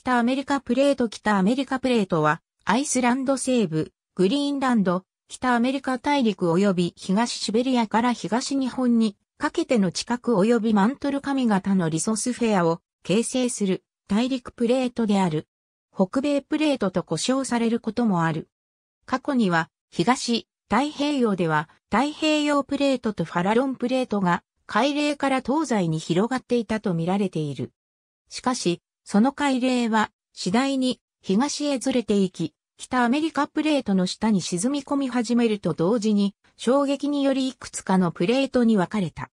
北アメリカプレート北アメリカプレートは、アイスランド西部、グリーンランド、北アメリカ大陸及び東シベリアから東日本にかけての地殻及びマントル神型のリソスフェアを形成する大陸プレートである。北米プレートと呼称されることもある。過去には東太平洋では太平洋プレートとファラロンプレートが海嶺から東西に広がっていたと見られている。しかし、その海嶺は次第に東へずれていき、北アメリカプレートの下に沈み込み始めると同時に、衝撃によりいくつかのプレートに分かれた。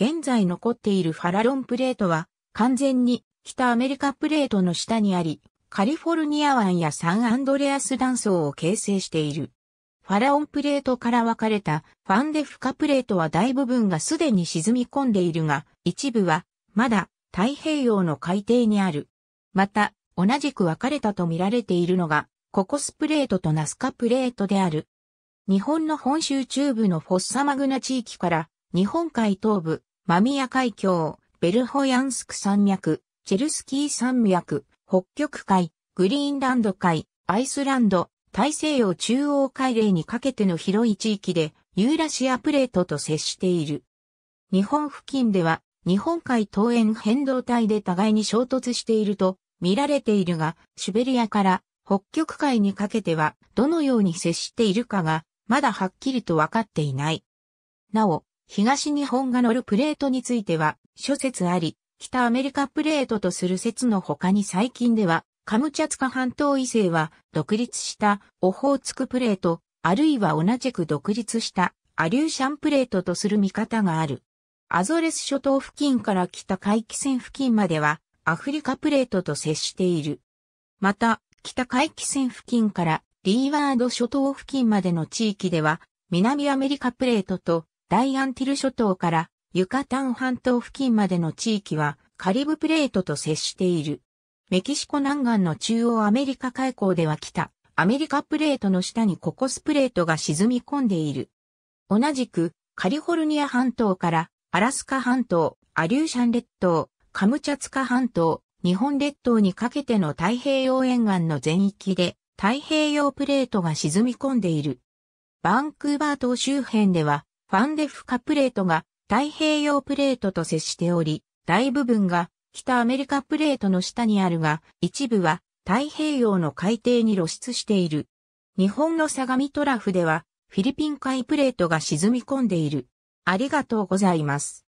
現在残っているファラロンプレートは、完全に北アメリカプレートの下にあり、カリフォルニア湾やサンアンドレアス断層を形成している。ファラオンプレートから分かれたファンデフカプレートは大部分がすでに沈み込んでいるが、一部はまだ太平洋の海底にある。また、同じく分かれたと見られているのが、ココスプレートとナスカプレートである。日本の本州中部のフォッサマグナ地域から、日本海東部、マミヤ海峡、ベルホヤンスク山脈、チェルスキー山脈、北極海、グリーンランド海、アイスランド、大西洋中央海嶺にかけての広い地域で、ユーラシアプレートと接している。日本付近では、日本海東縁変動帯で互いに衝突していると見られているが、シベリアから北極海にかけてはどのように接しているかがまだはっきりとわかっていない。なお、東日本が乗るプレートについては諸説あり、北アメリカプレートとする説の他に最近では、カムチャツカ半島以西は独立したオホーツクプレート、あるいは同じく独立したアリューシャンプレートとする見方がある。アゾレス諸島付近から北海岸線付近まではアフリカプレートと接している。また、北海岸線付近からリーワード諸島付近までの地域では南アメリカプレートとダイアンティル諸島からユカタン半島付近までの地域はカリブプレートと接している。メキシコ南岸の中央アメリカ海溝では北アメリカプレートの下にココスプレートが沈み込んでいる。同じくカリフォルニア半島からアラスカ半島、アリューシャン列島、カムチャツカ半島、日本列島にかけての太平洋沿岸の全域で太平洋プレートが沈み込んでいる。バンクーバー島周辺ではファンデフカプレートが太平洋プレートと接しており、大部分が北アメリカプレートの下にあるが、一部は太平洋の海底に露出している。日本の相模トラフではフィリピン海プレートが沈み込んでいる。ありがとうございます。